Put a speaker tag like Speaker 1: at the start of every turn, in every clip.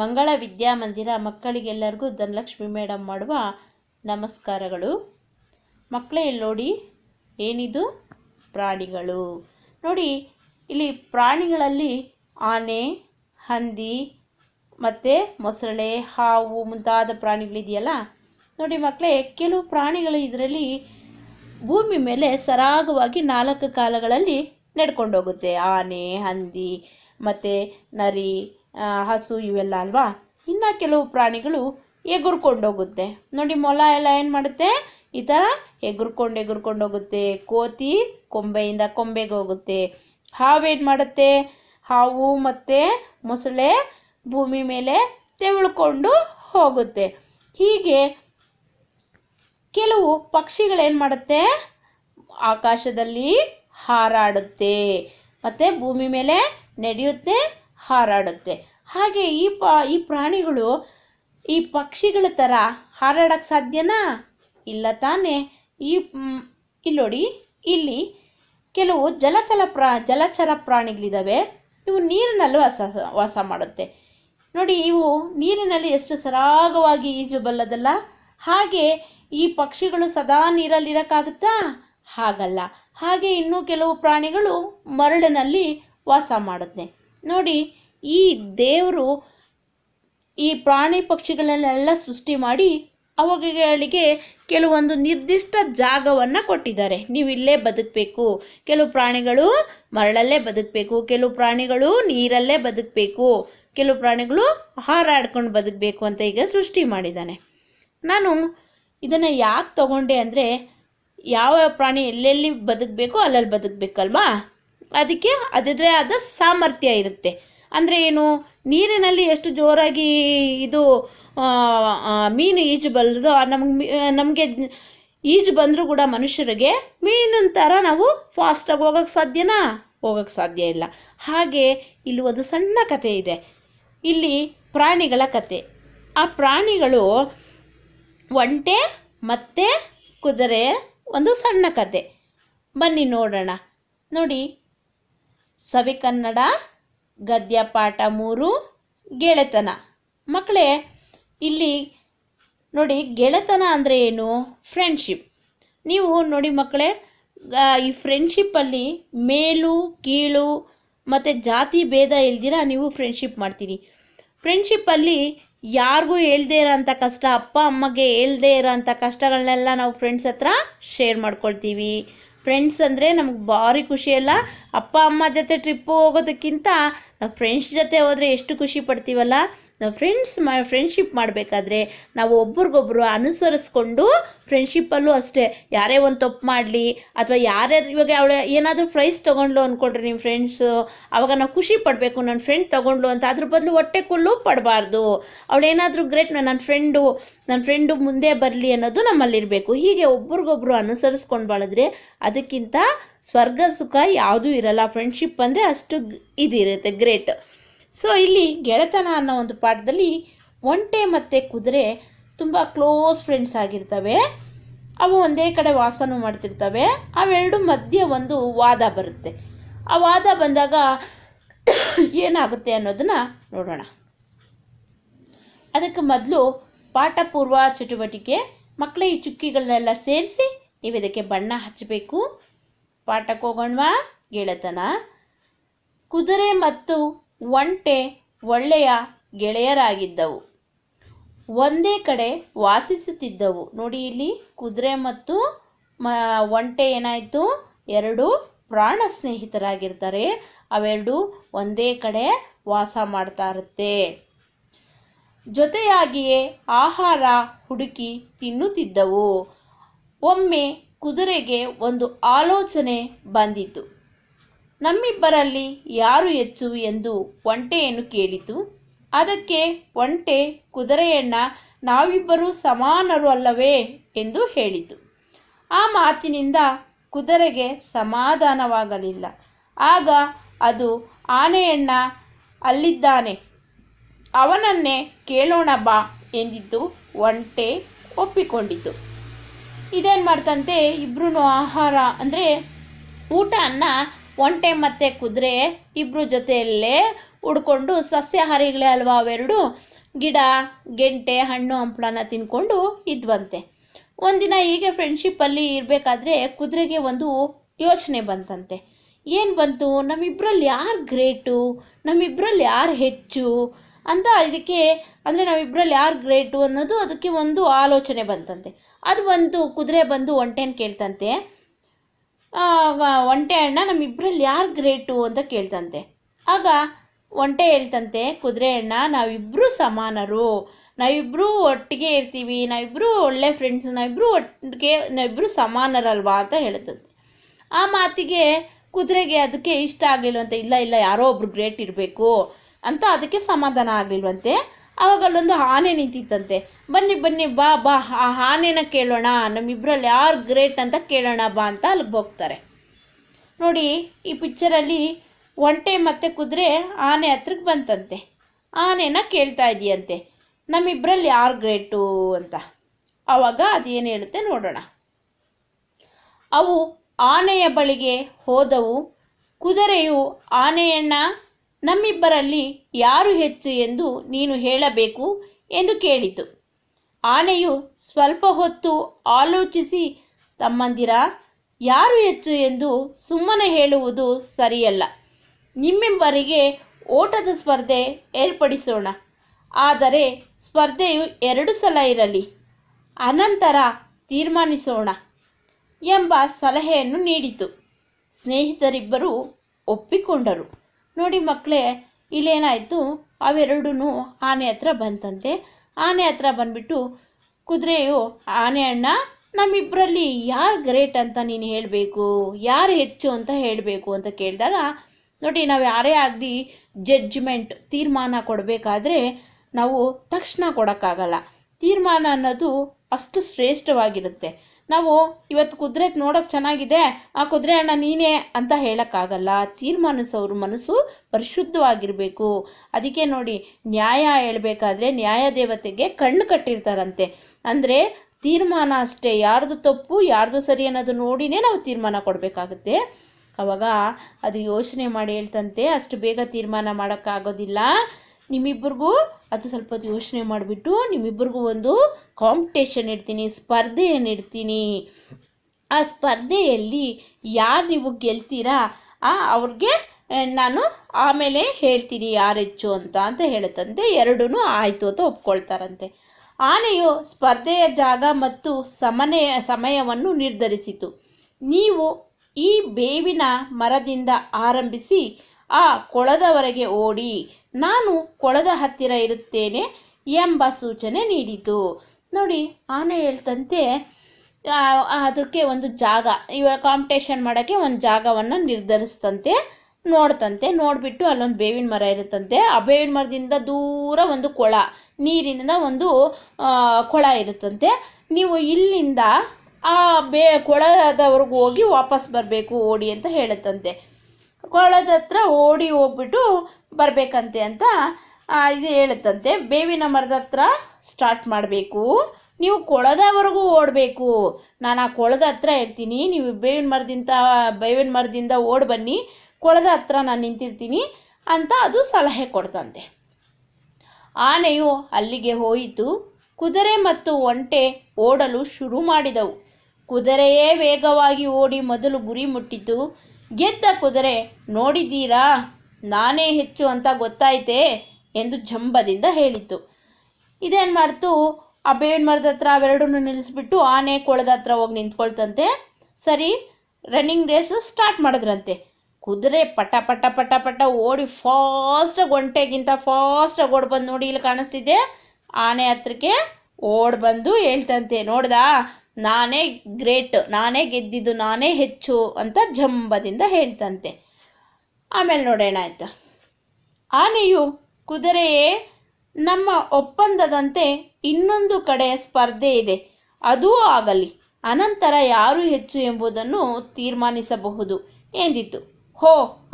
Speaker 1: ಮಂಗಳ ವಿದ್ಯಾಮಂದಿರ ಮಕ್ಕಳಿಗೆಲ್ಲರಿಗೂ ಧನಲಕ್ಷ್ಮಿ ಮೇಡಮ್ ಮಾಡುವ ನಮಸ್ಕಾರಗಳು ಮಕ್ಕಳೇ ಇಲ್ಲಿ ನೋಡಿ ಏನಿದು ಪ್ರಾಣಿಗಳು ನೋಡಿ ಇಲ್ಲಿ ಪ್ರಾಣಿಗಳಲ್ಲಿ ಆನೆ ಹಂದಿ ಮತ್ತು ಮೊಸಳೆ ಹಾವು ಮುಂತಾದ ಪ್ರಾಣಿಗಳಿದೆಯಲ್ಲ ನೋಡಿ ಮಕ್ಕಳೇ ಕೆಲವು ಪ್ರಾಣಿಗಳು ಇದರಲ್ಲಿ ಭೂಮಿ ಮೇಲೆ ಸರಾಗವಾಗಿ ನಾಲ್ಕು ಕಾಲಗಳಲ್ಲಿ ನಡ್ಕೊಂಡೋಗುತ್ತೆ ಆನೆ ಹಂದಿ ಮತ್ತು ನರಿ ಹಸು ಇವೆಲ್ಲ ಅಲ್ವಾ ಇನ್ನು ಕೆಲವು ಪ್ರಾಣಿಗಳು ಎಗುರ್ಕೊಂಡೋಗುತ್ತೆ ನೋಡಿ ಮೊಲ ಎಲ್ಲ ಏನು ಮಾಡುತ್ತೆ ಈ ಥರ ಎಗುರ್ಕೊಂಡು ಎಗುರ್ಕೊಂಡು ಹೋಗುತ್ತೆ ಕೋತಿ ಕೊಂಬೆಯಿಂದ ಕೊಂಬೆಗೆ ಹೋಗುತ್ತೆ ಹಾವೇನು ಮಾಡುತ್ತೆ ಹಾವು ಮತ್ತು ಮೊಸಳೆ ಭೂಮಿ ಮೇಲೆ ತೆವಳ್ಕೊಂಡು ಹೋಗುತ್ತೆ ಹೀಗೆ ಕೆಲವು ಪಕ್ಷಿಗಳೇನು ಮಾಡುತ್ತೆ ಆಕಾಶದಲ್ಲಿ ಹಾರಾಡುತ್ತೆ ಮತ್ತು ಭೂಮಿ ಮೇಲೆ ನಡೆಯುತ್ತೆ ಹಾರಾಡುತ್ತೆ ಹಾಗೆ ಈ ಪ ಈ ಪ್ರಾಣಿಗಳು ಈ ಪಕ್ಷಿಗಳ ಥರ ಹಾರಾಡಕ್ಕೆ ಸಾಧ್ಯನಾ ಇಲ್ಲ ತಾನೇ ಈ ಇಲ್ಲೋಡಿ ನೋಡಿ ಇಲ್ಲಿ ಕೆಲವು ಜಲಚಲ ಪ್ರಾ ಜಲಚರ ಪ್ರಾಣಿಗಳಿದ್ದಾವೆ ಇವು ನೀರಿನಲ್ಲೂ ವಾಸ ವಾಸ ಮಾಡುತ್ತೆ ನೋಡಿ ಇವು ನೀರಿನಲ್ಲಿ ಎಷ್ಟು ಸರಾಗವಾಗಿ ಈಜುಬಲ್ಲದಲ್ಲ ಹಾಗೆ ಈ ಪಕ್ಷಿಗಳು ಸದಾ ನೀರಲ್ಲಿರೋಕ್ಕಾಗುತ್ತಾ ಹಾಗಲ್ಲ ಹಾಗೆ ಇನ್ನೂ ಕೆಲವು ಪ್ರಾಣಿಗಳು ಮರಳಿನಲ್ಲಿ ವಾಸ ಮಾಡುತ್ತೆ ನೋಡಿ ಈ ದೇವರು ಈ ಪ್ರಾಣಿ ಪಕ್ಷಿಗಳನ್ನೆಲ್ಲ ಸೃಷ್ಟಿ ಮಾಡಿ ಅವುಗಳಿಗೆ ಕೆಲವೊಂದು ನಿರ್ದಿಷ್ಟ ಜಾಗವನ್ನು ಕೊಟ್ಟಿದ್ದಾರೆ ನೀವು ಇಲ್ಲೇ ಬದುಕಬೇಕು ಕೆಲವು ಪ್ರಾಣಿಗಳು ಮರಳಲ್ಲೇ ಬದುಕಬೇಕು ಕೆಲವು ಪ್ರಾಣಿಗಳು ನೀರಲ್ಲೇ ಬದುಕಬೇಕು ಕೆಲವು ಪ್ರಾಣಿಗಳು ಆಹಾರ ಬದುಕಬೇಕು ಅಂತ ಈಗ ಸೃಷ್ಟಿ ಮಾಡಿದ್ದಾನೆ ನಾನು ಇದನ್ನು ಯಾಕೆ ತಗೊಂಡೆ ಅಂದರೆ ಯಾವ ಪ್ರಾಣಿ ಎಲ್ಲೆಲ್ಲಿ ಬದುಕಬೇಕೋ ಅಲ್ಲಲ್ಲಿ ಬದುಕಬೇಕಲ್ವಾ ಅದಕ್ಕೆ ಅದರದೇ ಆದ ಸಾಮರ್ಥ್ಯ ಇರುತ್ತೆ ಅಂದರೆ ಏನು ನೀರಿನಲ್ಲಿ ಎಷ್ಟು ಜೋರಾಗಿ ಇದು ಮೀನು ಈಜು ಬಲ್ದೋ ನಮ್ಗೆ ನಮಗೆ ಈಜು ಬಂದರೂ ಕೂಡ ಮನುಷ್ಯರಿಗೆ ಮೀನಿನ ಥರ ನಾವು ಫಾಸ್ಟಾಗಿ ಹೋಗೋಕ್ಕೆ ಸಾಧ್ಯನಾ ಹೋಗೋಕ್ಕೆ ಸಾಧ್ಯ ಇಲ್ಲ ಹಾಗೆ ಇಲ್ಲಿ ಒಂದು ಸಣ್ಣ ಕತೆ ಇದೆ ಇಲ್ಲಿ ಪ್ರಾಣಿಗಳ ಕತೆ ಆ ಪ್ರಾಣಿಗಳು ಒಂಟೆ ಮತ್ತು ಕುದುರೆ ಒಂದು ಸಣ್ಣ ಕತೆ ಬನ್ನಿ ನೋಡೋಣ ನೋಡಿ ಗದ್ಯ ಪಾಠ ಮೂರು ಗೆಳೆತನ ಮಕ್ಕಳೇ ಇಲ್ಲಿ ನೋಡಿ ಗೆಳೆತನ ಅಂದರೆ ಏನು ಫ್ರೆಂಡ್ಶಿಪ್ ನೀವು ನೋಡಿ ಮಕ್ಕಳೇ ಈ ಫ್ರೆಂಡ್ಶಿಪ್ಪಲ್ಲಿ ಮೇಲು ಕೀಳು ಮತ್ತು ಜಾತಿ ಭೇದ ಇಲ್ದಿರ ನೀವು ಫ್ರೆಂಡ್ಶಿಪ್ ಮಾಡ್ತೀರಿ ಫ್ರೆಂಡ್ಶಿಪ್ಪಲ್ಲಿ ಯಾರಿಗೂ ಹೇಳದೇ ಇರೋಂಥ ಕಷ್ಟ ಅಪ್ಪ ಅಮ್ಮಗೆ ಹೇಳದೇ ಇರೋಂಥ ಕಷ್ಟಗಳನ್ನೆಲ್ಲ ನಾವು ಫ್ರೆಂಡ್ಸ್ ಹತ್ರ ಶೇರ್ ಮಾಡ್ಕೊಳ್ತೀವಿ ಫ್ರೆಂಡ್ಸ್ ಅಂದರೆ ನಮ್ಗೆ ಭಾರಿ ಖುಷಿಯಲ್ಲ ಅಪ್ಪ ಅಮ್ಮ ಜೊತೆ ಟ್ರಿಪ್ಪು ಹೋಗೋದಕ್ಕಿಂತ ಫ್ರೆಂಡ್ಸ್ ಜೊತೆ ಹೋದರೆ ಎಷ್ಟು ಖುಷಿ ಪಡ್ತೀವಲ್ಲ ನಾವು ಫ್ರೆಂಡ್ಸ್ ಮಾ ಫ್ರೆಂಡ್ಶಿಪ್ ಮಾಡಬೇಕಾದ್ರೆ ನಾವು ಒಬ್ರಿಗೊಬ್ರು ಅನುಸರಿಸ್ಕೊಂಡು ಫ್ರೆಂಡ್ಶಿಪ್ಪಲ್ಲೂ ಅಷ್ಟೇ ಯಾರೇ ಒಂದು ತಪ್ಪು ಮಾಡಲಿ ಅಥವಾ ಯಾರ್ಯಾರ ಇವಾಗ ಅವಳು ಏನಾದರೂ ಪ್ರೈಸ್ ತೊಗೊಂಡ್ಲು ಅಂದ್ಕೊಂಡ್ರೆ ನಿಮ್ಮ ಫ್ರೆಂಡ್ಸು ಆವಾಗ ನಾವು ಖುಷಿ ಪಡಬೇಕು ನನ್ನ ಫ್ರೆಂಡ್ ತೊಗೊಂಡ್ಲು ಅಂತ ಅದ್ರ ಬದಲು ಹೊಟ್ಟೆ ಕುಲ್ಲು ಪಡಬಾರ್ದು ಅವಳೇನಾದರೂ ಗ್ರೇಟ್ ನನ್ನ ಫ್ರೆಂಡು ನನ್ನ ಫ್ರೆಂಡು ಮುಂದೆ ಬರಲಿ ಅನ್ನೋದು ನಮ್ಮಲ್ಲಿರಬೇಕು ಹೀಗೆ ಒಬ್ರಿಗೊಬ್ರು ಅನುಸರಿಸ್ಕೊಂಡು ಬಾಳಿದ್ರೆ ಅದಕ್ಕಿಂತ ಸ್ವರ್ಗ ಸುಖ ಯಾವುದೂ ಇರಲ್ಲ ಫ್ರೆಂಡ್ಶಿಪ್ ಅಂದರೆ ಅಷ್ಟು ಇದಿರುತ್ತೆ ಗ್ರೇಟ್ ಸೊ ಇಲ್ಲಿ ಗೆಳೆತನ ಅನ್ನೋ ಒಂದು ಪಾಠದಲ್ಲಿ ಒಂಟೆ ಮತ್ತು ಕುದುರೆ ತುಂಬ ಕ್ಲೋಸ್ ಫ್ರೆಂಡ್ಸ್ ಆಗಿರ್ತವೆ ಅವು ಒಂದೇ ಕಡೆ ವಾಸನೂ ಮಾಡ್ತಿರ್ತವೆ ಅವೆರಡು ಮಧ್ಯೆ ಒಂದು ವಾದ ಬರುತ್ತೆ ಆ ವಾದ ಬಂದಾಗ ಏನಾಗುತ್ತೆ ಅನ್ನೋದನ್ನು ನೋಡೋಣ ಅದಕ್ಕೆ ಮೊದಲು ಪಾಠಪೂರ್ವ ಚಟುವಟಿಕೆ ಮಕ್ಕಳ ಈ ಚುಕ್ಕಿಗಳನ್ನೆಲ್ಲ ಸೇರಿಸಿ ನೀವು ಇದಕ್ಕೆ ಬಣ್ಣ ಹಚ್ಚಬೇಕು ಪಾಠಕ್ಕೆ ಹೋಗೋಣ ಗೆಳೆತನ ಕುದುರೆ ಮತ್ತು ಒಂಟೆ ಒಳ್ಳೆಯ ಗೆಳೆಯರಾಗಿದ್ದವು ಒಂದೇ ಕಡೆ ವಾಸಿಸುತ್ತಿದ್ದವು ನೋಡಿ ಇಲ್ಲಿ ಕುದುರೆ ಮತ್ತು ಮ ಒಂಟೆ ಏನಾಯಿತು ಎರಡು ಪ್ರಾಣ ಸ್ನೇಹಿತರಾಗಿರ್ತಾರೆ ಅವೆರಡು ಒಂದೇ ಕಡೆ ವಾಸ ಮಾಡ್ತಾ ಇರುತ್ತೆ ಜೊತೆಯಾಗಿಯೇ ಆಹಾರ ಹುಡುಕಿ ತಿನ್ನುತ್ತಿದ್ದವು ಒಮ್ಮೆ ಕುದುರೆಗೆ ಒಂದು ಆಲೋಚನೆ ಬಂದಿತು ನಮ್ಮಿಬ್ಬರಲ್ಲಿ ಯಾರು ಹೆಚ್ಚು ಎಂದು ಒಂಟೆಯನ್ನು ಕೇಳಿತು ಅದಕ್ಕೆ ಒಂಟೆ ಕುದುರೆಯಣ್ಣ ನಾವಿಬ್ಬರೂ ಸಮಾನರು ಅಲ್ಲವೇ ಎಂದು ಹೇಳಿತು ಆ ಮಾತಿನಿಂದ ಕುದುರೆಗೆ ಸಮಾಧಾನವಾಗಲಿಲ್ಲ ಆಗ ಅದು ಆನೆಯಣ್ಣ ಅಲ್ಲಿದ್ದಾನೆ ಅವನನ್ನೇ ಕೇಳೋಣ ಬಾ ಎಂದಿದ್ದು ಒಂಟೆ ಒಪ್ಪಿಕೊಂಡಿತು ಇದೇನು ಮಾಡ್ತಂತೆ ಇಬ್ಬರೂ ಆಹಾರ ಅಂದರೆ ಊಟ ಅನ್ನ ಒಂಟೆ ಮತ್ತು ಕುದುರೆ ಇಬ್ಬರು ಜೊತೆಯಲ್ಲೇ ಉಡ್ಕೊಂಡು ಸಸ್ಯಾಹಾರಿಗಳೇ ಅಲ್ವಾ ಅವೆರಡು ಗಿಡ ಗೆಂಟೆ ಹಣ್ಣು ಹಂಪ್ಳನ ತಿನ್ಕೊಂಡು ಇದ್ವಂತೆ ಒಂದಿನ ಹೀಗೆ ಫ್ರೆಂಡ್ಶಿಪ್ಪಲ್ಲಿ ಇರಬೇಕಾದ್ರೆ ಕುದುರೆಗೆ ಒಂದು ಯೋಚನೆ ಬಂತಂತೆ ಏನು ಬಂತು ನಮ್ಮಿಬ್ರಲ್ಲಿ ಯಾರು ಗ್ರೇಟು ನಮ್ಮಿಬ್ರಲ್ಲಿ ಯಾರು ಹೆಚ್ಚು ಅಂತ ಇದಕ್ಕೆ ಅಂದರೆ ನಾವಿಬ್ರಲ್ಲಿ ಯಾರು ಗ್ರೇಟು ಅನ್ನೋದು ಅದಕ್ಕೆ ಒಂದು ಆಲೋಚನೆ ಬಂತಂತೆ ಅದು ಬಂತು ಕುದುರೆ ಬಂದು ಒಂಟೆನ ಕೇಳ್ತಂತೆ ಒಂಟೆ ಅಣ್ಣ ನಮ್ಮಿಬ್ಬರಲ್ಲಿ ಯಾರು ಗ್ರೇಟು ಅಂತ ಕೇಳ್ತಂತೆ ಆಗ ಒಂಟೆ ಹೇಳ್ತಂತೆ ಕುದುರೆ ಅಣ್ಣ ನಾವಿಬ್ಬರು ಸಮಾನರು ನಾವಿಬ್ಬರೂ ಒಟ್ಟಿಗೆ ಇರ್ತೀವಿ ನಾವಿಬ್ಬರು ಒಳ್ಳೆ ಫ್ರೆಂಡ್ಸ್ ನಾವಿಬ್ಬರು ಒಟ್ಟಿಗೆ ನಾವಿಬ್ಬರು ಸಮಾನರಲ್ವಾ ಅಂತ ಹೇಳ್ತಂತೆ ಆ ಮಾತಿಗೆ ಕುದುರೆಗೆ ಅದಕ್ಕೆ ಇಷ್ಟ ಆಗಲಿಲ್ವಂತೆ ಇಲ್ಲ ಇಲ್ಲ ಯಾರೋ ಒಬ್ರು ಗ್ರೇಟ್ ಇರಬೇಕು ಅಂತ ಅದಕ್ಕೆ ಸಮಾಧಾನ ಆಗಲಿಲ್ವಂತೆ ಅವಾಗಲ್ಲೊಂದು ಅಲ್ಲೊಂದು ಆನೆ ನಿಂತಿತ್ತಂತೆ ಬನ್ನಿ ಬನ್ನಿ ಬಾ ಬಾ ಆ ಆನೆನ ಕೇಳೋಣ ನಮ್ಮಿಬ್ಬರಲ್ಲಿ ಯಾರು ಗ್ರೇಟ್ ಅಂತ ಕೇಳೋಣ ಬಾ ಅಂತ ಅಲ್ಲಿಗೆ ಹೋಗ್ತಾರೆ ನೋಡಿ ಈ ಪಿಕ್ಚರಲ್ಲಿ ಒಂಟೆ ಮತ್ತು ಕುದುರೆ ಆನೆ ಹತ್ರಕ್ಕೆ ಬಂತಂತೆ ಆನೆನ ಕೇಳ್ತಾ ಇದೆಯಂತೆ ನಮ್ಮಿಬ್ಬರಲ್ಲಿ ಯಾರು ಗ್ರೇಟು ಅಂತ ಆವಾಗ ಅದೇನು ಹೇಳುತ್ತೆ ನೋಡೋಣ ಅವು ಆನೆಯ ಬಳಿಗೆ ಹೋದವು ಕುದುರೆಯು ಆನೆಯಣ್ಣ ನಮ್ಮಿಬ್ಬರಲ್ಲಿ ಯಾರು ಹೆಚ್ಚು ಎಂದು ನೀನು ಹೇಳಬೇಕು ಎಂದು ಕೇಳಿತು ಆನೆಯು ಸ್ವಲ್ಪ ಹೊತ್ತು ಆಲೋಚಿಸಿ ತಮ್ಮಂದಿರ ಯಾರು ಹೆಚ್ಚು ಎಂದು ಸುಮ್ಮನೆ ಹೇಳುವುದು ಸರಿಯಲ್ಲ ನಿಮ್ಮೆಂಬರಿಗೆ ಓಟದ ಸ್ಪರ್ಧೆ ಏರ್ಪಡಿಸೋಣ ಆದರೆ ಸ್ಪರ್ಧೆಯು ಎರಡು ಸಲ ಇರಲಿ ಅನಂತರ ತೀರ್ಮಾನಿಸೋಣ ಎಂಬ ಸಲಹೆಯನ್ನು ನೀಡಿತು ಸ್ನೇಹಿತರಿಬ್ಬರು ಒಪ್ಪಿಕೊಂಡರು ನೋಡಿ ಮಕ್ಕಳೇ ಇಲ್ಲೇನಾಯಿತು ಅವೆರಡೂ ಆನೆ ಹತ್ರ ಬಂತಂತೆ ಆನೆ ಹತ್ರ ಬಂದ್ಬಿಟ್ಟು ಕುದುರೆಯು ಆನೆ ಅಣ್ಣ ನಮ್ಮಿಬ್ಬರಲ್ಲಿ ಯಾರು ಗ್ರೇಟ್ ಅಂತ ನೀನು ಹೇಳಬೇಕು ಯಾರು ಹೆಚ್ಚು ಅಂತ ಹೇಳಬೇಕು ಅಂತ ಕೇಳಿದಾಗ ನೋಡಿ ನಾವು ಯಾರೇ ಆಗಲಿ ಜಡ್ಜ್ಮೆಂಟ್ ತೀರ್ಮಾನ ಕೊಡಬೇಕಾದ್ರೆ ನಾವು ತಕ್ಷಣ ಕೊಡೋಕ್ಕಾಗಲ್ಲ ತೀರ್ಮಾನ ಅನ್ನೋದು ಅಷ್ಟು ಶ್ರೇಷ್ಠವಾಗಿರುತ್ತೆ ನಾವು ಇವತ್ತು ಕುದುರೆ ನೋಡೋಕೆ ಚೆನ್ನಾಗಿದೆ ಆ ಕುದುರೆ ಅಣ್ಣ ನೀನೇ ಅಂತ ಹೇಳೋಕ್ಕಾಗಲ್ಲ ತೀರ್ಮಾನಿಸೋರು ಮನಸ್ಸು ಪರಿಶುದ್ಧವಾಗಿರಬೇಕು ಅದಕ್ಕೆ ನೋಡಿ ನ್ಯಾಯ ಹೇಳಬೇಕಾದ್ರೆ ನ್ಯಾಯ ದೇವತೆಗೆ ಕಣ್ಣು ಕಟ್ಟಿರ್ತಾರಂತೆ ಅಂದರೆ ತೀರ್ಮಾನ ಅಷ್ಟೇ ಯಾರ್ದು ತಪ್ಪು ಯಾರ್ದು ಸರಿ ಅನ್ನೋದು ನೋಡಿನೇ ನಾವು ತೀರ್ಮಾನ ಕೊಡಬೇಕಾಗುತ್ತೆ ಅವಾಗ ಅದು ಯೋಚನೆ ಮಾಡಿ ಹೇಳ್ತಂತೆ ಅಷ್ಟು ಬೇಗ ತೀರ್ಮಾನ ಮಾಡೋಕ್ಕಾಗೋದಿಲ್ಲ ನಿಮ್ಮಿಬ್ಬರಿಗೂ ಅದು ಸ್ವಲ್ಪ ಹೊತ್ತು ಯೋಚನೆ ಮಾಡಿಬಿಟ್ಟು ನಿಮ್ಮಿಬ್ಬರಿಗೂ ಒಂದು ಕಾಂಪಿಟೇಷನ್ ಇಡ್ತೀನಿ ಸ್ಪರ್ಧೆಯನ್ನು ಇಡ್ತೀನಿ ಆ ಸ್ಪರ್ಧೆಯಲ್ಲಿ ಯಾರು ನೀವು ಗೆಲ್ತೀರಾ ಆ ಅವ್ರಿಗೆ ನಾನು ಆಮೇಲೆ ಹೇಳ್ತೀನಿ ಯಾರು ಹೆಚ್ಚು ಅಂತ ಅಂತ ಹೇಳುತ್ತಂತೆ ಎರಡೂ ಆಯಿತು ಅಂತ ಒಪ್ಕೊಳ್ತಾರಂತೆ ಆನೆಯು ಸ್ಪರ್ಧೆಯ ಜಾಗ ಮತ್ತು ಸಮನೆಯ ಸಮಯವನ್ನು ನಿರ್ಧರಿಸಿತು ನೀವು ಈ ಬೇವಿನ ಮರದಿಂದ ಆರಂಭಿಸಿ ಆ ಕೊಳದವರೆಗೆ ಓಡಿ ನಾನು ಕೊಳದ ಹತ್ತಿರ ಇರುತ್ತೇನೆ ಎಂಬ ಸೂಚನೆ ನೀಡಿತು ನೋಡಿ ಆನೆ ಹೇಳ್ತಂತೆ ಅದಕ್ಕೆ ಒಂದು ಜಾಗ ಇವಾಗ ಕಾಂಪಿಟೇಷನ್ ಮಾಡೋಕ್ಕೆ ಒಂದು ಜಾಗವನ್ನು ನಿರ್ಧರಿಸ್ತಂತೆ ನೋಡ್ತಂತೆ ನೋಡಿಬಿಟ್ಟು ಅಲ್ಲೊಂದು ಬೇವಿನ ಮರ ಇರುತ್ತಂತೆ ಆ ಬೇವಿನ ಮರದಿಂದ ದೂರ ಒಂದು ಕೊಳ ನೀರಿನಿಂದ ಒಂದು ಕೊಳ ಇರುತ್ತಂತೆ ನೀವು ಇಲ್ಲಿಂದ ಆ ಬೇ ಕೊಳದವರೆಗೂ ಹೋಗಿ ವಾಪಸ್ ಬರಬೇಕು ಓಡಿ ಅಂತ ಹೇಳುತ್ತಂತೆ ಕೊಳದ ಹತ್ರ ಓಡಿ ಹೋಗ್ಬಿಟ್ಟು ಬರಬೇಕಂತೆ ಅಂತ ಇದು ಹೇಳುತ್ತಂತೆ ಬೇವಿನ ಮರದ ಹತ್ರ ಸ್ಟಾರ್ಟ್ ಮಾಡಬೇಕು ನೀವು ಕೊಳದವರೆಗೂ ಓಡಬೇಕು ನಾನು ಆ ಕೊಳದ ಹತ್ರ ಇರ್ತೀನಿ ನೀವು ಬೇವಿನ ಮರದಿಂದ ಬೇವಿನ ಮರದಿಂದ ಓಡಿ ಬನ್ನಿ ಕೊಳದ ಹತ್ರ ನಾನು ನಿಂತಿರ್ತೀನಿ ಅಂತ ಅದು ಸಲಹೆ ಕೊಡ್ತಂತೆ ಆನೆಯು ಅಲ್ಲಿಗೆ ಹೋಯಿತು ಕುದುರೆ ಮತ್ತು ಒಂಟೆ ಓಡಲು ಶುರು ಮಾಡಿದವು ಕುದುರೆಯೇ ವೇಗವಾಗಿ ಓಡಿ ಮೊದಲು ಗುರಿ ಮುಟ್ಟಿತು ಗೆದ್ದ ಕುದುರೆ ನೋಡಿದ್ದೀರಾ ನಾನೇ ಹೆಚ್ಚು ಅಂತ ಗೊತ್ತಾಯ್ತೆ ಎಂದು ಜಂಬದಿಂದ ಹೇಳಿತು ಇದೇನು ಮಾಡ್ತು ಆ ಬೇವಿನ ಮರದ ಹತ್ರ ಅವೆರಡನ್ನೂ ನಿಲ್ಲಿಸ್ಬಿಟ್ಟು ಆನೆ ಕೊಳದ ಹತ್ರ ಹೋಗಿ ನಿಂತ್ಕೊಳ್ತಂತೆ ಸರಿ ರನ್ನಿಂಗ್ ರೇಸು ಸ್ಟಾರ್ಟ್ ಮಾಡಿದ್ರಂತೆ ಕುದುರೆ ಪಟ ಪಟ ಪಟ ಪಟ ಓಡಿ ಫಾಸ್ಟ್ ಗೊಂಟೆಗಿಂತ ಫಾಸ್ಟಾಗಿ ಓಡಿ ಬಂದು ನೋಡಿ ಇಲ್ಲಿ ಕಾಣಿಸ್ತಿದೆ ಆನೆ ಹತ್ರಕ್ಕೆ ಓಡ್ ಬಂದು ಹೇಳ್ತಂತೆ ನೋಡ್ದಾ ನಾನೇ ಗ್ರೇಟ್ ನಾನೇ ಗೆದ್ದಿದ್ದು ನಾನೇ ಹೆಚ್ಚು ಅಂತ ಜಂಬದಿಂದ ಹೇಳ್ತಂತೆ ಆಮೇಲೆ ನೋಡೋಣ ಆಯಿತಾ ಆನೆಯು ಕುದುರೆಯೇ ನಮ್ಮ ಒಪ್ಪಂದದಂತೆ ಇನ್ನೊಂದು ಕಡೆ ಸ್ಪರ್ಧೆ ಇದೆ ಅದೂ ಆಗಲಿ ಅನಂತರ ಯಾರು ಹೆಚ್ಚು ಎಂಬುದನ್ನು ತೀರ್ಮಾನಿಸಬಹುದು ಎಂದಿತು ಹೋ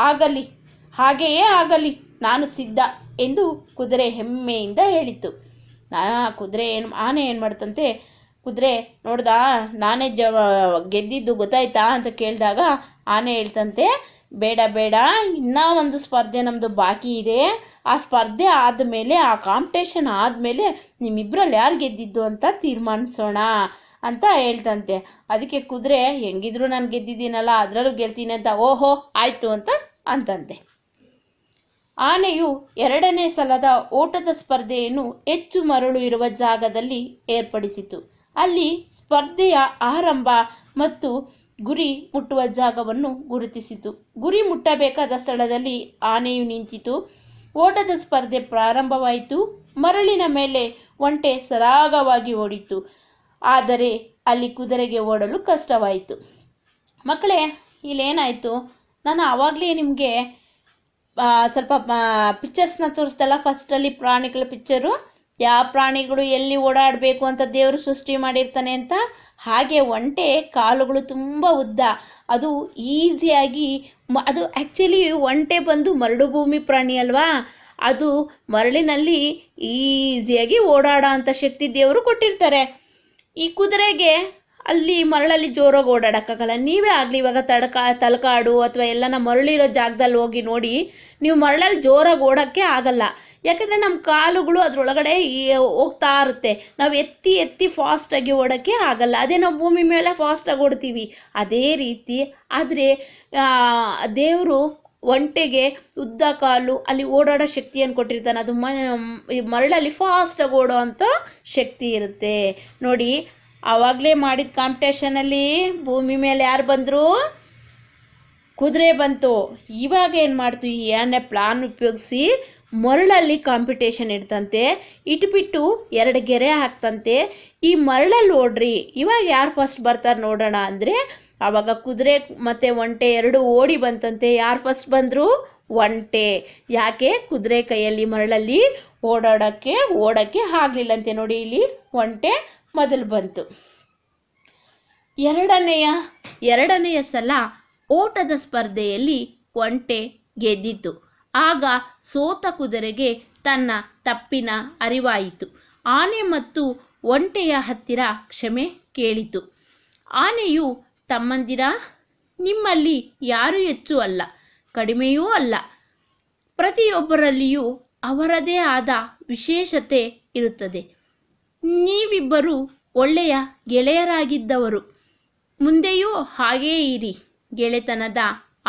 Speaker 1: ಆಗಲಿ ಹಾಗೆಯೇ ಆಗಲಿ ನಾನು ಸಿದ್ಧ ಎಂದು ಕುದುರೆ ಹೆಮ್ಮೆಯಿಂದ ಹೇಳಿತು ನಾ ಕುದುರೆ ಏನು ಆನೆ ಏನು ಮಾಡ್ತಂತೆ ಕುದುರೆ ನೋಡ್ದ ನಾನೇ ಜ ಗೆದ್ದಿದ್ದು ಗೊತ್ತಾಯ್ತಾ ಅಂತ ಕೇಳಿದಾಗ ಆನೆ ಹೇಳ್ತಂತೆ ಬೇಡ ಬೇಡ ಇನ್ನೂ ಒಂದು ಸ್ಪರ್ಧೆ ನಮ್ಮದು ಬಾಕಿ ಇದೆ ಆ ಸ್ಪರ್ಧೆ ಆದಮೇಲೆ ಆ ಕಾಂಪಿಟೇಷನ್ ಆದಮೇಲೆ ನಿಮ್ಮಿಬ್ಬರಲ್ಲಿ ಯಾರು ಗೆದ್ದಿದ್ದು ಅಂತ ತೀರ್ಮಾನಿಸೋಣ ಅಂತ ಹೇಳ್ತಂತೆ ಅದಕ್ಕೆ ಕುದುರೆ ಹೆಂಗಿದ್ರು ನಾನು ಗೆದ್ದಿದ್ದೀನಲ್ಲ ಅದರಲ್ಲೂ ಗೆಲ್ತೀನಿ ಅಂತ ಓಹೋ ಆಯಿತು ಅಂತ ಅಂತಂತೆ ಆನೆಯು ಎರಡನೇ ಸಲದ ಓಟದ ಸ್ಪರ್ಧೆಯನ್ನು ಹೆಚ್ಚು ಮರಳು ಇರುವ ಜಾಗದಲ್ಲಿ ಏರ್ಪಡಿಸಿತು ಅಲ್ಲಿ ಸ್ಪರ್ಧೆಯ ಆರಂಭ ಮತ್ತು ಗುರಿ ಮುಟ್ಟುವ ಜಾಗವನ್ನು ಗುರುತಿಸಿತು ಗುರಿ ಮುಟ್ಟಬೇಕಾದ ಸ್ಥಳದಲ್ಲಿ ಆನೆಯು ನಿಂತಿತು ಓಟದ ಸ್ಪರ್ಧೆ ಪ್ರಾರಂಭವಾಯಿತು ಮರಳಿನ ಮೇಲೆ ಒಂಟೆ ಸರಾಗವಾಗಿ ಓಡಿತು ಆದರೆ ಅಲ್ಲಿ ಕುದುರೆಗೆ ಓಡಲು ಕಷ್ಟವಾಯಿತು ಮಕ್ಕಳೇ ಇಲ್ಲೇನಾಯಿತು ನಾನು ಆವಾಗಲೇ ನಿಮಗೆ ಸ್ವಲ್ಪ ಪಿಕ್ಚರ್ಸ್ನ ತೋರಿಸ್ದಲ್ಲ ಫಸ್ಟಲ್ಲಿ ಪ್ರಾಣಿಗಳ ಪಿಕ್ಚರು ಯಾವ ಪ್ರಾಣಿಗಳು ಎಲ್ಲಿ ಓಡಾಡಬೇಕು ಅಂತ ದೇವರು ಸೃಷ್ಟಿ ಮಾಡಿರ್ತಾನೆ ಅಂತ ಹಾಗೆ ಒಂಟೆ ಕಾಲುಗಳು ತುಂಬ ಉದ್ದ ಅದು ಈಸಿಯಾಗಿ ಅದು ಆ್ಯಕ್ಚುಲಿ ಒಂಟೆ ಬಂದು ಮರಳುಭೂಮಿ ಪ್ರಾಣಿ ಅಲ್ವಾ ಅದು ಮರಳಿನಲ್ಲಿ ಈಸಿಯಾಗಿ ಓಡಾಡೋ ಅಂಥ ಶಕ್ತಿ ದೇವರು ಕೊಟ್ಟಿರ್ತಾರೆ ಈ ಕುದುರೆಗೆ ಅಲ್ಲಿ ಮರಳಲ್ಲಿ ಜೋರಾಗಿ ಓಡಾಡೋಕ್ಕಾಗಲ್ಲ ನೀವೇ ಆಗಲಿ ಇವಾಗ ತಡಕ ತಲಕಾಡು ಅಥವಾ ಎಲ್ಲನ ಮರಳಿರೋ ಜಾಗದಲ್ಲಿ ಹೋಗಿ ನೋಡಿ ನೀವು ಮರಳಲ್ಲಿ ಜೋರಾಗಿ ಓಡೋಕ್ಕೆ ಆಗಲ್ಲ ಯಾಕಂದರೆ ನಮ್ಮ ಕಾಲುಗಳು ಅದರೊಳಗಡೆ ಹೋಗ್ತಾ ಇರುತ್ತೆ ನಾವು ಎತ್ತಿ ಎತ್ತಿ ಫಾಸ್ಟಾಗಿ ಓಡೋಕ್ಕೆ ಆಗಲ್ಲ ಅದೇ ನಾವು ಭೂಮಿ ಮೇಲೆ ಫಾಸ್ಟಾಗಿ ಓಡ್ತೀವಿ ಅದೇ ರೀತಿ ಆದರೆ ದೇವರು ಒಂಟೆಗೆ ಉದ್ದ ಕಾಲು ಅಲ್ಲಿ ಓಡಾಡೋ ಶಕ್ತಿಯನ್ನು ಕೊಟ್ಟಿರ್ತಾನೆ ಅದು ಮರಳಲ್ಲಿ ಫಾಸ್ಟಾಗಿ ಓಡೋ ಅಂಥ ಶಕ್ತಿ ಇರುತ್ತೆ ನೋಡಿ ಆವಾಗಲೇ ಮಾಡಿದ ಕಾಂಪಿಟೇಷನಲ್ಲಿ ಭೂಮಿ ಮೇಲೆ ಯಾರು ಬಂದರು ಕುದುರೆ ಬಂತು ಇವಾಗ ಏನು ಮಾಡ್ತೀವಿ ಏನೇ ಪ್ಲಾನ್ ಉಪಯೋಗಿಸಿ ಮರಳಲ್ಲಿ ಕಾಂಪಿಟೇಷನ್ ಇಡ್ತಂತೆ ಇಟ್ಬಿಟ್ಟು ಎರಡು ಗೆರೆ ಹಾಕ್ತಂತೆ ಈ ಮರಳಲ್ಲಿ ಓಡ್ರಿ ಇವಾಗ ಯಾರು ಫಸ್ಟ್ ಬರ್ತಾರೆ ನೋಡೋಣ ಅಂದರೆ ಆವಾಗ ಕುದುರೆ ಮತ್ತು ಒಂಟೆ ಎರಡು ಓಡಿ ಬಂತಂತೆ ಯಾರು ಫಸ್ಟ್ ಬಂದರು ಒಂಟೆ ಯಾಕೆ ಕುದುರೆ ಕೈಯಲ್ಲಿ ಮರಳಲ್ಲಿ ಓಡಾಡೋಕ್ಕೆ ಓಡೋಕ್ಕೆ ಆಗಲಿಲ್ಲಂತೆ ನೋಡಿ ಇಲ್ಲಿ ಒಂಟೆ ಮೊದಲು ಬಂತು ಎರಡನೆಯ ಎರಡನೆಯ ಸಲ ಓಟದ ಸ್ಪರ್ಧೆಯಲ್ಲಿ ಒಂಟೆ ಗೆದ್ದಿತು ಆಗ ಸೋತ ಕುದುರೆಗೆ ತನ್ನ ತಪ್ಪಿನ ಅರಿವಾಯಿತು ಆನೆ ಮತ್ತು ಒಂಟೆಯ ಹತ್ತಿರ ಕ್ಷಮೆ ಕೇಳಿತು ಆನೆಯು ತಮ್ಮಂದಿರ ನಿಮ್ಮಲ್ಲಿ ಯಾರು ಹೆಚ್ಚು ಅಲ್ಲ ಕಡಿಮೆಯೂ ಅಲ್ಲ ಪ್ರತಿಯೊಬ್ಬರಲ್ಲಿಯೂ ಅವರದೇ ಆದ ವಿಶೇಷತೆ ಇರುತ್ತದೆ ನೀವಿಬ್ಬರು ಒಳ್ಳೆಯ ಗೆಳೆಯರಾಗಿದ್ದವರು ಮುಂದೆಯೂ ಹಾಗೇ ಇರಿ ಗೆಳೆತನದ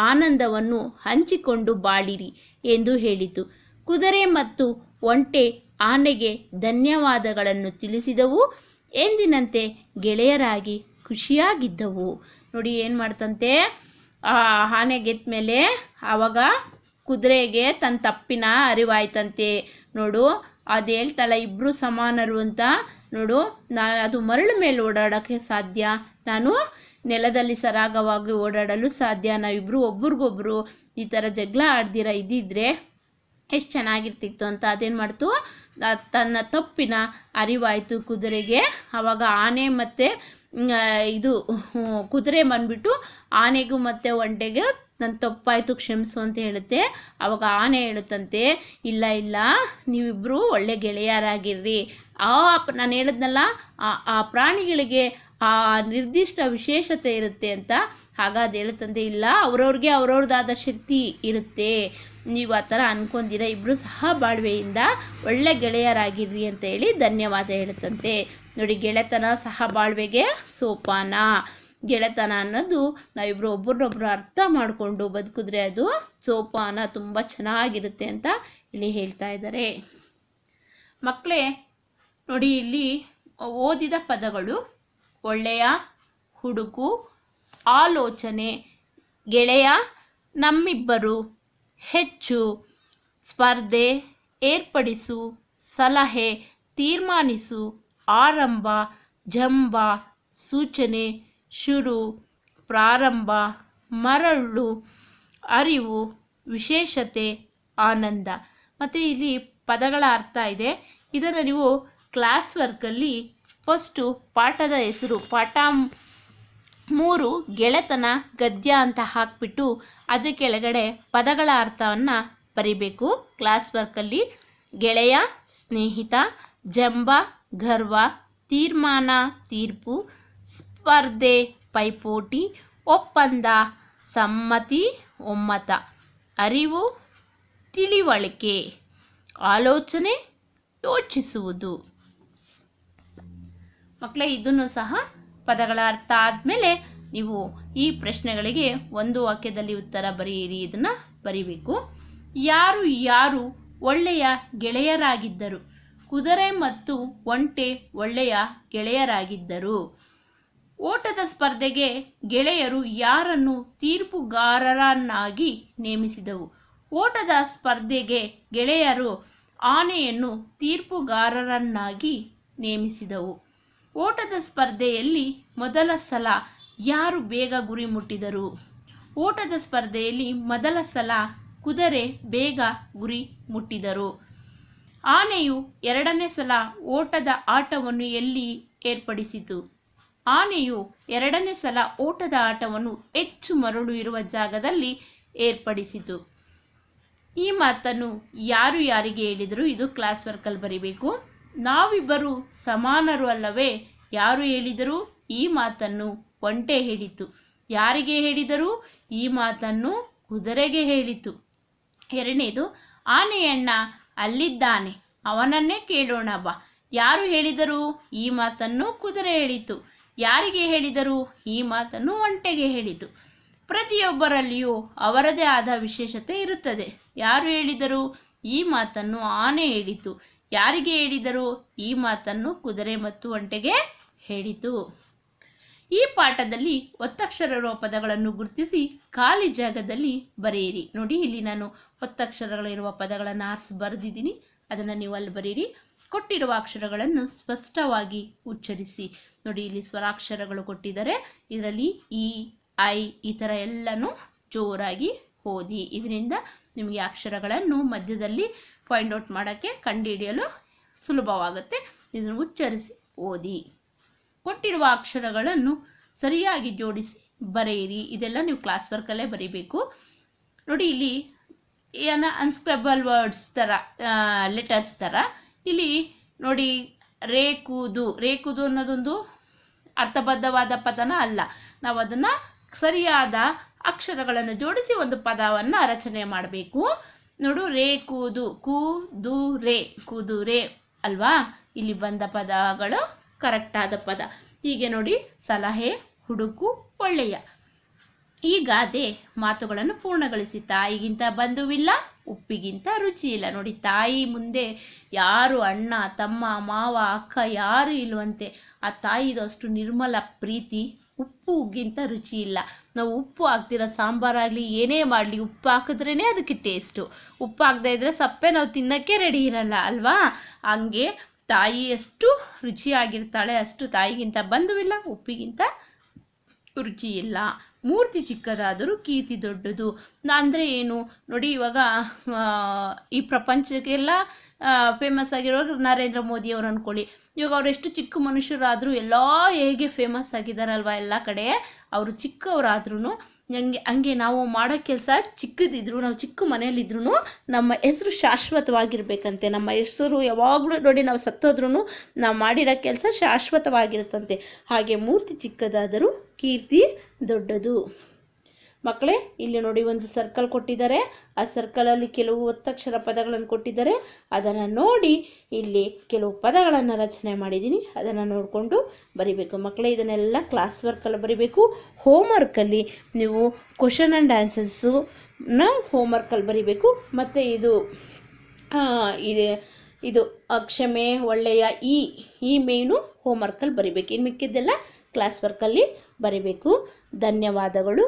Speaker 1: ಆನಂದವನ್ನು ಹಂಚಿಕೊಂಡು ಬಾಳಿರಿ ಎಂದು ಹೇಳಿತು ಕುದುರೆ ಮತ್ತು ಒಂಟೆ ಆನೆಗೆ ಧನ್ಯವಾದಗಳನ್ನು ತಿಳಿಸಿದವು ಎಂದಿನಂತೆ ಗೆಳೆಯರಾಗಿ ಖುಷಿಯಾಗಿದ್ದವು ನೋಡಿ ಏನು ಮಾಡ್ತಂತೆ ಆನೆ ಗೆದ್ದ ಮೇಲೆ ಆವಾಗ ಕುದುರೆಗೆ ತನ್ನ ತಪ್ಪಿನ ಅರಿವಾಯ್ತಂತೆ ನೋಡು ಅದು ಹೇಳ್ತಲ್ಲ ಇಬ್ಬರು ಸಮಾನರು ಅಂತ ನೋಡು ನಾನು ಅದು ಮರಳು ಮೇಲೆ ಓಡಾಡೋಕ್ಕೆ ಸಾಧ್ಯ ನಾನು ನೆಲದಲ್ಲಿ ಸರಾಗವಾಗಿ ಓಡಾಡಲು ಸಾಧ್ಯ ನಾವಿಬ್ಬರು ಒಬ್ರಿಗೊಬ್ರು ಈ ಥರ ಜಗಳ ಆಡ್ದಿರ ಇದ್ದಿದ್ರೆ ಎಷ್ಟು ಚೆನ್ನಾಗಿರ್ತಿತ್ತು ಅಂತ ಅದೇನು ಮಾಡ್ತು ತನ್ನ ತಪ್ಪಿನ ಅರಿವಾಯಿತು ಕುದುರೆಗೆ ಆವಾಗ ಆನೆ ಮತ್ತು ಇದು ಕುದುರೆ ಬಂದ್ಬಿಟ್ಟು ಆನೆಗೂ ಮತ್ತು ಒಂಟೆಗೆ ನನ್ನ ತಪ್ಪಾಯಿತು ಕ್ಷಮಿಸು ಅಂತ ಹೇಳುತ್ತೆ ಆವಾಗ ಆನೆ ಹೇಳುತ್ತಂತೆ ಇಲ್ಲ ಇಲ್ಲ ನೀವಿಬ್ಬರು ಒಳ್ಳೆ ಗೆಳೆಯರಾಗಿರ್ರಿ ಆ ನಾನು ಹೇಳಿದ್ನಲ್ಲ ಆ ಪ್ರಾಣಿಗಳಿಗೆ ಆ ನಿರ್ದಿಷ್ಟ ವಿಶೇಷತೆ ಇರುತ್ತೆ ಅಂತ ಹಾಗಾದ ಹೇಳುತ್ತಂತೆ ಇಲ್ಲ ಅವ್ರವ್ರಿಗೆ ಅವ್ರವ್ರದ್ದಾದ ಶಕ್ತಿ ಇರುತ್ತೆ ನೀವು ಆ ಥರ ಅನ್ಕೊಂಡಿರ ಇಬ್ಬರು ಸಹ ಬಾಳ್ವೆಯಿಂದ ಒಳ್ಳೆ ಗೆಳೆಯರಾಗಿರ್ರಿ ಅಂತ ಹೇಳಿ ಧನ್ಯವಾದ ಹೇಳುತ್ತಂತೆ ನೋಡಿ ಗೆಳೆತನ ಸಹ ಬಾಳ್ವೆಗೆ ಸೋಪಾನ ಗೆಳೆತನ ಅನ್ನೋದು ನಾವಿಬ್ರು ಒಬ್ಬರನ್ನೊಬ್ಬರು ಅರ್ಥ ಮಾಡಿಕೊಂಡು ಬದುಕಿದ್ರೆ ಅದು ಸೋಪಾನ ತುಂಬ ಚೆನ್ನಾಗಿರುತ್ತೆ ಅಂತ ಇಲ್ಲಿ ಹೇಳ್ತಾ ಇದ್ದಾರೆ ಮಕ್ಕಳೇ ನೋಡಿ ಇಲ್ಲಿ ಓದಿದ ಪದಗಳು ಒಳ್ಳೆಯ ಹುಡುಕು ಆಲೋಚನೆ ಗೆಳೆಯ ನಮ್ಮಿಬ್ಬರು ಹೆಚ್ಚು ಸ್ಪರ್ಧೆ ಏರ್ಪಡಿಸು ಸಲಹೆ ತೀರ್ಮಾನಿಸು ಆರಂಭ ಜಂಬ ಸೂಚನೆ ಶುರು ಪ್ರಾರಂಭ ಮರಳು ಅರಿವು ವಿಶೇಷತೆ ಆನಂದ ಮತ್ತು ಇಲ್ಲಿ ಪದಗಳ ಅರ್ಥ ಇದೆ ಇದನ್ನು ನೀವು ಕ್ಲಾಸ್ ವರ್ಕಲ್ಲಿ ಫಸ್ಟು ಪಾಠದ ಹೆಸರು ಪಾಠ ಮೂರು ಗೆಳೆತನ ಗದ್ಯ ಅಂತ ಹಾಕ್ಬಿಟ್ಟು ಅದರ ಕೆಳಗಡೆ ಪದಗಳ ಅರ್ಥವನ್ನು ಬರಿಬೇಕು ಕ್ಲಾಸ್ ವರ್ಕಲ್ಲಿ ಗೆಳೆಯ ಸ್ನೇಹಿತ ಜಂಬ ಗರ್ವ ತೀರ್ಮಾನ ತೀರ್ಪು ಸ್ಪರ್ಧೆ ಪೈಪೋಟಿ ಒಪ್ಪಂದ ಸಮ್ಮತಿ ಒಮ್ಮತ ಅರಿವು ತಿಳಿವಳಿಕೆ ಆಲೋಚನೆ ಯೋಚಿಸುವುದು ಮಕ್ಕಳೇ ಇದನ್ನು ಸಹ ಪದಗಳ ಅರ್ಥ ಆದಮೇಲೆ ನೀವು ಈ ಪ್ರಶ್ನೆಗಳಿಗೆ ಒಂದು ವಾಕ್ಯದಲ್ಲಿ ಉತ್ತರ ಬರೆಯಿರಿ ಇದನ್ನು ಬರಿಬೇಕು ಯಾರು ಯಾರು ಒಳ್ಳೆಯ ಗೆಳೆಯರಾಗಿದ್ದರು ಕುದುರೆ ಮತ್ತು ಒಂಟೆ ಒಳ್ಳೆಯ ಗೆಳೆಯರಾಗಿದ್ದರು ಓಟದ ಸ್ಪರ್ಧೆಗೆ ಗೆಳೆಯರು ಯಾರನ್ನು ತೀರ್ಪುಗಾರರನ್ನಾಗಿ ನೇಮಿಸಿದವು ಓಟದ ಸ್ಪರ್ಧೆಗೆ ಗೆಳೆಯರು ಆನೆಯನ್ನು ತೀರ್ಪುಗಾರರನ್ನಾಗಿ ನೇಮಿಸಿದವು ಓಟದ ಸ್ಪರ್ಧೆಯಲ್ಲಿ ಮೊದಲ ಸಲ ಯಾರು ಬೇಗ ಗುರಿ ಮುಟ್ಟಿದರು ಓಟದ ಸ್ಪರ್ಧೆಯಲ್ಲಿ ಮೊದಲ ಸಲ ಕುದುರೆ ಬೇಗ ಗುರಿ ಮುಟ್ಟಿದರು ಆನೆಯು ಎರಡನೇ ಸಲ ಓಟದ ಆಟವನ್ನು ಎಲ್ಲಿ ಏರ್ಪಡಿಸಿತು ಆನೆಯು ಎರಡನೇ ಸಲ ಓಟದ ಆಟವನ್ನು ಹೆಚ್ಚು ಮರಳು ಇರುವ ಜಾಗದಲ್ಲಿ ಏರ್ಪಡಿಸಿತು ಈ ಮಾತನ್ನು ಯಾರು ಯಾರಿಗೆ ಹೇಳಿದರು ಇದು ಕ್ಲಾಸ್ ವರ್ಕಲ್ಲಿ ಬರೀಬೇಕು ನಾವಿಬ್ಬರು ಸಮಾನರು ಅಲ್ಲವೇ ಯಾರು ಹೇಳಿದರು ಈ ಮಾತನ್ನು ಒಂಟೆ ಹೇಳಿತು ಯಾರಿಗೆ ಹೇಳಿದರು ಈ ಮಾತನ್ನು ಕುದುರೆಗೆ ಹೇಳಿತು ಎರಡನೇದು ಆನೆಯಣ್ಣ ಅಲ್ಲಿದ್ದಾನೆ ಅವನನ್ನೇ ಕೇಳೋಣ ಬಾ ಯಾರು ಹೇಳಿದರು ಈ ಮಾತನ್ನು ಕುದುರೆ ಹೇಳಿತು ಯಾರಿಗೆ ಹೇಳಿದರು ಈ ಮಾತನ್ನು ಒಂಟೆಗೆ ಹೇಳಿತು ಪ್ರತಿಯೊಬ್ಬರಲ್ಲಿಯೂ ಅವರದೇ ಆದ ವಿಶೇಷತೆ ಇರುತ್ತದೆ ಯಾರು ಹೇಳಿದರು ಈ ಮಾತನ್ನು ಆನೆ ಹೇಳಿತು ಯಾರಿಗೆ ಹೇಳಿದರು ಈ ಮಾತನ್ನು ಕುದುರೆ ಮತ್ತು ಒಂಟೆಗೆ ಹೇಳಿತು ಈ ಪಾಠದಲ್ಲಿ ಒತ್ತಕ್ಷರ ಪದಗಳನ್ನು ಗುರುತಿಸಿ ಖಾಲಿ ಜಾಗದಲ್ಲಿ ಬರೆಯಿರಿ ನೋಡಿ ಇಲ್ಲಿ ನಾನು ಒತ್ತಕ್ಷರಗಳಿರುವ ಪದಗಳನ್ನು ಆರಿಸಿ ಬರೆದಿದ್ದೀನಿ ಅದನ್ನು ನೀವು ಅಲ್ಲಿ ಬರೀರಿ ಕೊಟ್ಟಿರುವ ಅಕ್ಷರಗಳನ್ನು ಸ್ಪಷ್ಟವಾಗಿ ಉಚ್ಚರಿಸಿ ನೋಡಿ ಇಲ್ಲಿ ಸ್ವರಾಕ್ಷರಗಳು ಕೊಟ್ಟಿದ್ದಾರೆ ಇದರಲ್ಲಿ ಇ ಐ ಈ ಥರ ಎಲ್ಲನೂ ಜೋರಾಗಿ ಓದಿ ಇದರಿಂದ ನಿಮಗೆ ಅಕ್ಷರಗಳನ್ನು ಮಧ್ಯದಲ್ಲಿ ಫೈಂಡ್ ಔಟ್ ಮಾಡೋಕ್ಕೆ ಕಂಡುಹಿಡಿಯಲು ಸುಲಭವಾಗುತ್ತೆ ಇದನ್ನು ಉಚ್ಚರಿಸಿ ಓದಿ ಕೊಟ್ಟಿರುವ ಅಕ್ಷರಗಳನ್ನು ಸರಿಯಾಗಿ ಜೋಡಿಸಿ ಬರೆಯಿರಿ ಇದೆಲ್ಲ ನೀವು ಕ್ಲಾಸ್ ವರ್ಕಲ್ಲೇ ಬರೀಬೇಕು ನೋಡಿ ಇಲ್ಲಿ ಏನೋ ಅನ್ಸ್ಕ್ರಬಲ್ ವರ್ಡ್ಸ್ ಥರ ಲೆಟರ್ಸ್ ಥರ ಇಲ್ಲಿ ನೋಡಿ ರೇಕುದು ರೇಕುದು ಅನ್ನೋದೊಂದು ಅರ್ಥಬದ್ಧವಾದ ಪದನ ಅಲ್ಲ ನಾವು ಅದನ್ನು ಸರಿಯಾದ ಅಕ್ಷರಗಳನ್ನು ಜೋಡಿಸಿ ಒಂದು ಪದವನ್ನು ರಚನೆ ಮಾಡಬೇಕು ನೋಡು ರೇ ಕೂದು ಕೂದು ರೇ ಕೂದು ರೇ ಅಲ್ವಾ ಇಲ್ಲಿ ಬಂದ ಪದಗಳು ಕರೆಕ್ಟಾದ ಪದ ಹೀಗೆ ನೋಡಿ ಸಲಹೆ ಹುಡುಕು ಒಳ್ಳೆಯ ಈ ಗಾದೆ ಮಾತುಗಳನ್ನು ಪೂರ್ಣಗೊಳಿಸಿ ತಾಯಿಗಿಂತ ಬಂಧುವಿಲ್ಲ ಉಪ್ಪಿಗಿಂತ ರುಚಿ ಇಲ್ಲ ನೋಡಿ ತಾಯಿ ಮುಂದೆ ಯಾರು ಅಣ್ಣ ತಮ್ಮ ಮಾವ ಅಕ್ಕ ಯಾರು ಇಲ್ವಂತೆ ಆ ತಾಯಿದು ಅಷ್ಟು ನಿರ್ಮಲ ಪ್ರೀತಿ ಉಪ್ಪುಗಿಂತ ರುಚಿ ಇಲ್ಲ ನಾವು ಉಪ್ಪು ಹಾಕ್ತಿರೋ ಸಾಂಬಾರಾಗಲಿ ಏನೇ ಮಾಡಲಿ ಉಪ್ಪು ಹಾಕಿದ್ರೇ ಅದಕ್ಕೆ ಟೇಸ್ಟು ಉಪ್ಪು ಹಾಕದೇ ಇದ್ದರೆ ಸಪ್ಪೆ ನಾವು ತಿನ್ನೋಕ್ಕೆ ರೆಡಿ ಇರಲ್ಲ ಅಲ್ವಾ ಹಂಗೆ ತಾಯಿ ಎಷ್ಟು ರುಚಿಯಾಗಿರ್ತಾಳೆ ಅಷ್ಟು ತಾಯಿಗಿಂತ ಬಂದುವಿಲ್ಲ ಉಪ್ಪಿಗಿಂತ ರುಚಿ ಇಲ್ಲ ಮೂರ್ತಿ ಚಿಕ್ಕದಾದರೂ ಕೀರ್ತಿ ದೊಡ್ಡದು ಅಂದರೆ ಏನು ನೋಡಿ ಇವಾಗ ಈ ಪ್ರಪಂಚಕ್ಕೆಲ್ಲ ಫೇಮಸ್ ಆಗಿರೋರು ನರೇಂದ್ರ ಮೋದಿ ಅವರು ಅಂದ್ಕೊಳ್ಳಿ ಇವಾಗ ಅವ್ರು ಎಷ್ಟು ಚಿಕ್ಕ ಮನುಷ್ಯರಾದರೂ ಎಲ್ಲ ಹೇಗೆ ಫೇಮಸ್ ಆಗಿದ್ದಾರಲ್ವ ಎಲ್ಲ ಕಡೆ ಅವರು ಚಿಕ್ಕವರಾದ್ರೂ ಹಂಗೆ ಹಂಗೆ ನಾವು ಮಾಡೋ ಕೆಲಸ ಚಿಕ್ಕದಿದ್ರು ನಾವು ಚಿಕ್ಕ ಮನೆಯಲ್ಲಿದ್ರು ನಮ್ಮ ಹೆಸರು ಶಾಶ್ವತವಾಗಿರ್ಬೇಕಂತೆ ನಮ್ಮ ಹೆಸರು ಯಾವಾಗಲೂ ನೋಡಿ ನಾವು ಸತ್ತೋದ್ರೂ ನಾವು ಮಾಡಿರೋ ಕೆಲಸ ಶಾಶ್ವತವಾಗಿರುತ್ತಂತೆ ಹಾಗೆ ಮೂರ್ತಿ ಚಿಕ್ಕದಾದರೂ ಕೀರ್ತಿ ದೊಡ್ಡದು ಮಕ್ಕಳೇ ಇಲ್ಲಿ ನೋಡಿ ಒಂದು ಸರ್ಕಲ್ ಕೊಟ್ಟಿದ್ದಾರೆ ಆ ಸರ್ಕಲಲ್ಲಿ ಕೆಲವು ಒತ್ತಕ್ಷರ ಪದಗಳನ್ನು ಕೊಟ್ಟಿದ್ದಾರೆ ಅದನ್ನು ನೋಡಿ ಇಲ್ಲಿ ಕೆಲವು ಪದಗಳನ್ನು ರಚನೆ ಮಾಡಿದ್ದೀನಿ ಅದನ್ನು ನೋಡಿಕೊಂಡು ಬರಿಬೇಕು ಮಕ್ಕಳೇ ಇದನ್ನೆಲ್ಲ ಕ್ಲಾಸ್ ವರ್ಕಲ್ಲಿ ಬರಿಬೇಕು ಹೋಮ್ವರ್ಕಲ್ಲಿ ನೀವು ಕ್ವಶನ್ ಆ್ಯಂಡ್ ಹೋಮ್ ಹೋಮ್ವರ್ಕಲ್ಲಿ ಬರಿಬೇಕು ಮತ್ತು ಇದು ಇದು ಇದು ಅಕ್ಷಮೆ ಒಳ್ಳೆಯ ಈ ಈ ಮೇನು ಹೋಮ್ ಹೋಮ್ವರ್ಕಲ್ಲಿ ಬರಿಬೇಕು ಇನ್ನು ಮಿಕ್ಕಿದ್ದೆಲ್ಲ ಕ್ಲಾಸ್ ವರ್ಕಲ್ಲಿ ಬರಿಬೇಕು ಧನ್ಯವಾದಗಳು